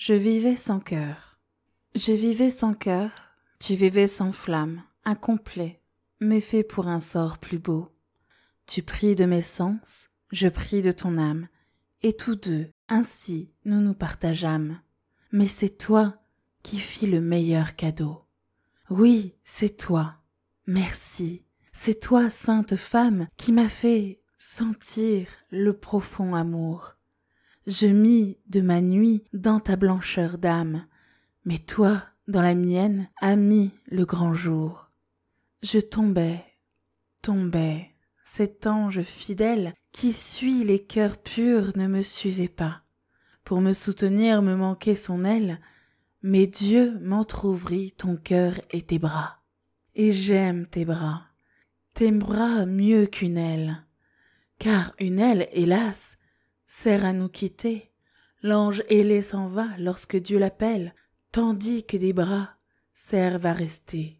Je vivais sans cœur. Je vivais sans cœur, tu vivais sans flamme, incomplet, mais fait pour un sort plus beau. Tu pries de mes sens, je prie de ton âme, et tous deux, ainsi, nous nous partageâmes. Mais c'est toi qui fis le meilleur cadeau. Oui, c'est toi. Merci. C'est toi, sainte femme, qui m'a fait sentir le profond amour je mis de ma nuit dans ta blancheur d'âme, mais toi, dans la mienne, as mis le grand jour. Je tombais, tombais, cet ange fidèle qui suit les cœurs purs ne me suivait pas. Pour me soutenir me manquait son aile, mais Dieu m'entr'ouvrit ton cœur et tes bras. Et j'aime tes bras, tes bras mieux qu'une aile, car une aile, hélas, sert à nous quitter. L'ange ailé s'en va lorsque Dieu l'appelle, tandis que des bras servent à rester.